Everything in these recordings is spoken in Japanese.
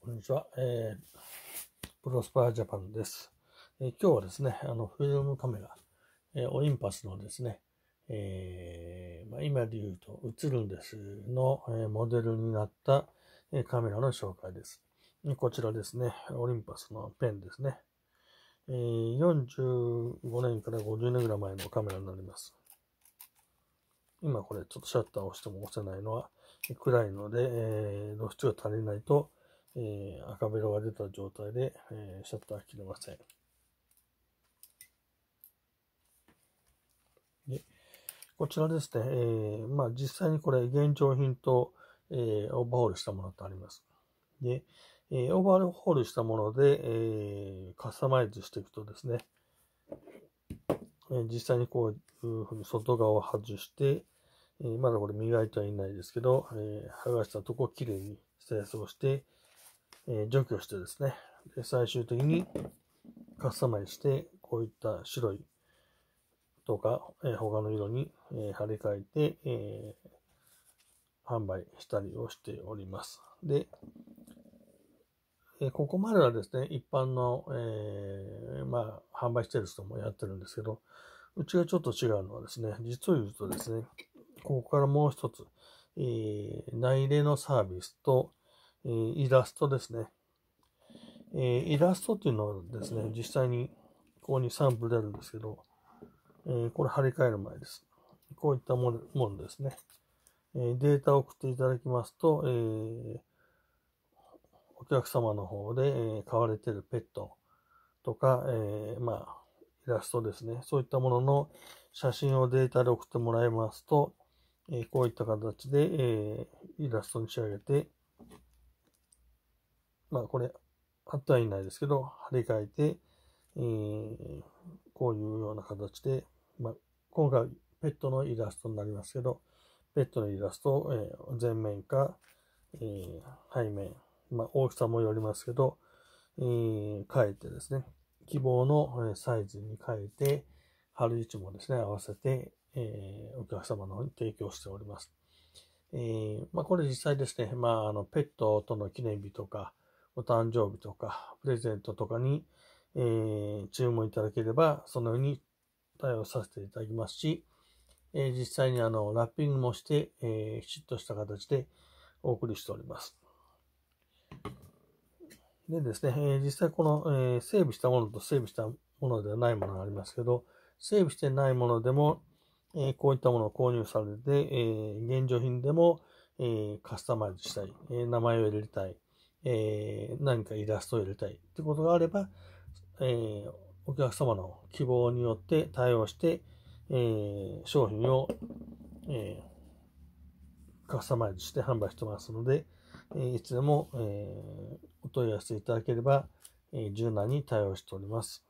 こんにちは。えー、プロスパージャパンです。えー、今日はですね、あの、フィルムカメラ、えー、オリンパスのですね、えー、まあ、今で言うと映るんですの、えー、モデルになった、えー、カメラの紹介です。こちらですね、オリンパスのペンですね。えー、45年から50年ぐらい前のカメラになります。今これちょっとシャッターを押しても押せないのは暗いので、えー、露出が足りないと、えー、赤ベロが出た状態で、えー、シャッター切れません。でこちらですね、えー、まあ、実際にこれ現状品と、えー、オーバーホールしたものとあります。で、えー、オーバーホールしたもので、えカスタマイズしていくとですね、え実際にこういうふうに外側を外して、えまだこれ磨いてはいないですけど、え剥がしたとこをきれいにステースをして、えー、除去してですね、で最終的にカスタマイズして、こういった白いとか、えー、他の色に、えー、貼り替えて、えー、販売したりをしております。で、えここまではですね、一般の、えまあ、販売してる人もやってるんですけど、うちがちょっと違うのはですね、実を言うとですね、ここからもう一つ、え内入れのサービスと、えー、イラストですね。えー、イラストっていうのはですね、実際にここにサンプルであるんですけど、えー、これ張り替える前です。こういったものものですね、えー。データを送っていただきますと、えー、お客様の方で、えー、買われてるペットとか、えー、まあ、イラストですね。そういったものの写真をデータで送ってもらいますと、えー、こういった形で、えー、イラストに仕上げて、まあこれ、あってはいないですけど、張り替えて、えー、こういうような形で、まあ、今回ペットのイラストになりますけど、ペットのイラストを、えー、前面か、えー、背面、まあ、大きさもよりますけど、えー、変えてですね、希望のサイズに変えて、貼る位置もですね、合わせて、えー、お客様の方に提供しております。えー、まあ、これ実際ですね、まあ、あのペットとの記念日とか、お誕生日とか、プレゼントとかに、えー、注文いただければ、そのように対応させていただきますし、えー、実際にあの、ラッピングもして、えー、きちっとした形でお送りしております。でですね、えー、実際この、えー、ブしたものとセーブしたものではないものがありますけど、セーブしてないものでも、えこういったものを購入されて、え現状品でも、えカスタマイズしたい、え名前を入れたい、えー、何かイラストを入れたいってことがあれば、えー、お客様の希望によって対応して、えー、商品を、えカスタマイズして販売してますので、えいつでも、えお問い合わせいただければ、え柔軟に対応しております。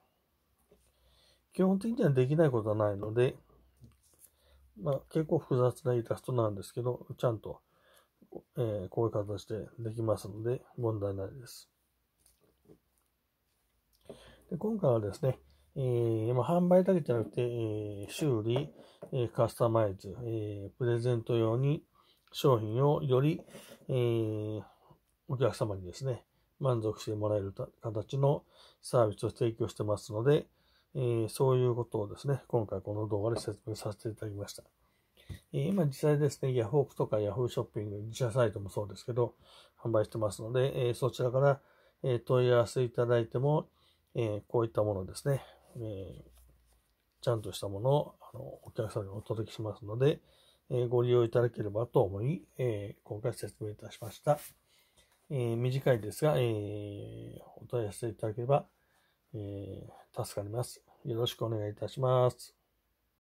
基本的にはできないことはないので、まあ、結構複雑なイラストなんですけど、ちゃんとえー、こういう形でできますので問題ないです。で今回はですね、えー、販売だけじゃなくて、えー、修理、えカスタマイズ、えプレゼント用に商品をより、えお客様にですね、満足してもらえる形のサービスを提供してますので、えそういうことをですね、今回この動画で説明させていただきました。今実際ですね、ヤフオクとかヤフーショッピング、自社サイトもそうですけど、販売してますので、えそちらからえ問い合わせいただいても、えこういったものですね、えちゃんとしたものをあのお客様にお届けしますので、えご利用いただければと思い、え今回説明いたしました。え短いですが、えお問い合わせいただければ、え助かります。よろしくお願いいたします。